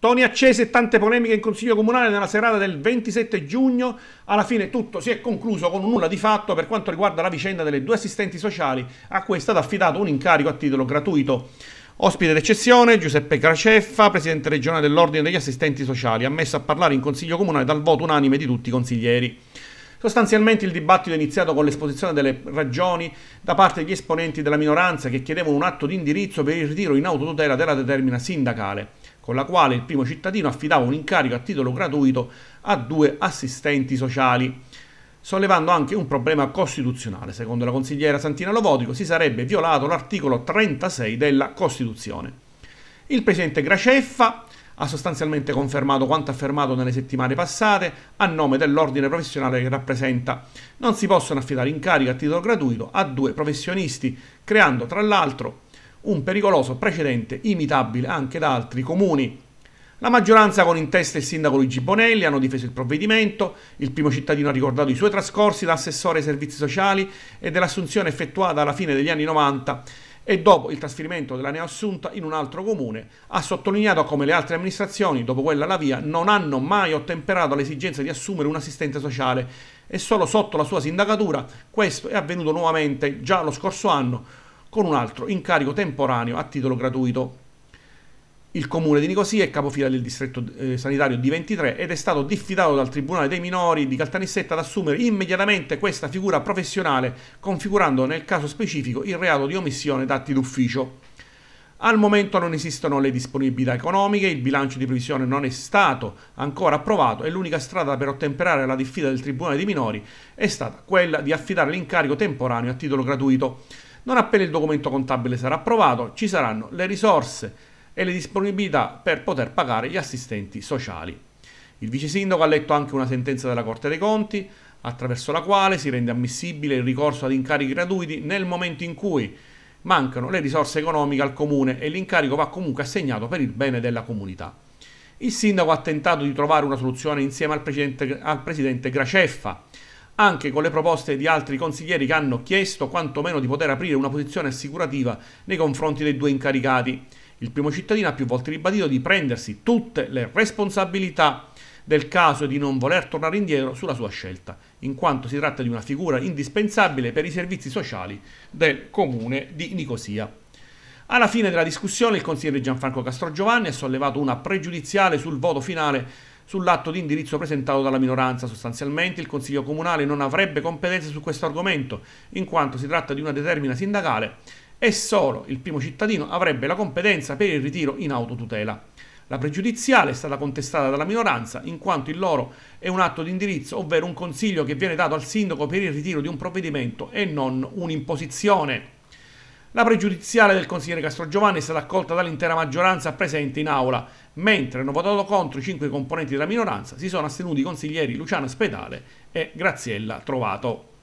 Toni accese e tante polemiche in consiglio comunale nella serata del 27 giugno. Alla fine tutto si è concluso con un nulla di fatto per quanto riguarda la vicenda delle due assistenti sociali a cui è stato affidato un incarico a titolo gratuito. Ospite d'eccezione Giuseppe Craceffa, presidente regionale dell'Ordine degli assistenti sociali, ammesso a parlare in consiglio comunale dal voto unanime di tutti i consiglieri. Sostanzialmente il dibattito è iniziato con l'esposizione delle ragioni da parte degli esponenti della minoranza che chiedevano un atto di indirizzo per il ritiro in autotutela della determina sindacale, con la quale il primo cittadino affidava un incarico a titolo gratuito a due assistenti sociali sollevando anche un problema costituzionale. Secondo la consigliera Santina Lovodico si sarebbe violato l'articolo 36 della Costituzione. Il presidente Graceffa ha sostanzialmente confermato quanto affermato nelle settimane passate a nome dell'ordine professionale che rappresenta. Non si possono affidare incarichi a titolo gratuito a due professionisti, creando tra l'altro un pericoloso precedente imitabile anche da altri comuni. La maggioranza con in testa il sindaco Luigi Bonelli hanno difeso il provvedimento, il primo cittadino ha ricordato i suoi trascorsi da assessore ai servizi sociali e dell'assunzione effettuata alla fine degli anni 90 e dopo il trasferimento della neoassunta in un altro comune, ha sottolineato come le altre amministrazioni, dopo quella alla via, non hanno mai ottemperato l'esigenza di assumere un assistente sociale e solo sotto la sua sindacatura questo è avvenuto nuovamente già lo scorso anno con un altro incarico temporaneo a titolo gratuito. Il comune di Nicosia è capofila del distretto eh, sanitario di 23 ed è stato diffidato dal Tribunale dei minori di Caltanissetta ad assumere immediatamente questa figura professionale, configurando nel caso specifico il reato di omissione d'atti d'ufficio. Al momento non esistono le disponibilità economiche, il bilancio di previsione non è stato ancora approvato e l'unica strada per ottemperare la diffida del Tribunale dei minori è stata quella di affidare l'incarico temporaneo a titolo gratuito. Non appena il documento contabile sarà approvato, ci saranno le risorse e le disponibilità per poter pagare gli assistenti sociali. Il vice sindaco ha letto anche una sentenza della Corte dei Conti attraverso la quale si rende ammissibile il ricorso ad incarichi gratuiti nel momento in cui mancano le risorse economiche al comune e l'incarico va comunque assegnato per il bene della comunità. Il sindaco ha tentato di trovare una soluzione insieme al presidente, al presidente Graceffa, anche con le proposte di altri consiglieri che hanno chiesto quantomeno di poter aprire una posizione assicurativa nei confronti dei due incaricati il primo cittadino ha più volte ribadito di prendersi tutte le responsabilità del caso e di non voler tornare indietro sulla sua scelta, in quanto si tratta di una figura indispensabile per i servizi sociali del comune di Nicosia. Alla fine della discussione il consigliere Gianfranco Castrogiovanni ha sollevato una pregiudiziale sul voto finale sull'atto di indirizzo presentato dalla minoranza. Sostanzialmente il Consiglio Comunale non avrebbe competenze su questo argomento, in quanto si tratta di una determina sindacale e solo il primo cittadino avrebbe la competenza per il ritiro in autotutela. La pregiudiziale è stata contestata dalla minoranza in quanto il loro è un atto di indirizzo, ovvero un consiglio che viene dato al sindaco per il ritiro di un provvedimento e non un'imposizione. La pregiudiziale del consigliere Castro Giovanni è stata accolta dall'intera maggioranza presente in aula, mentre hanno votato contro i cinque componenti della minoranza si sono astenuti i consiglieri Luciano Spedale e Graziella Trovato.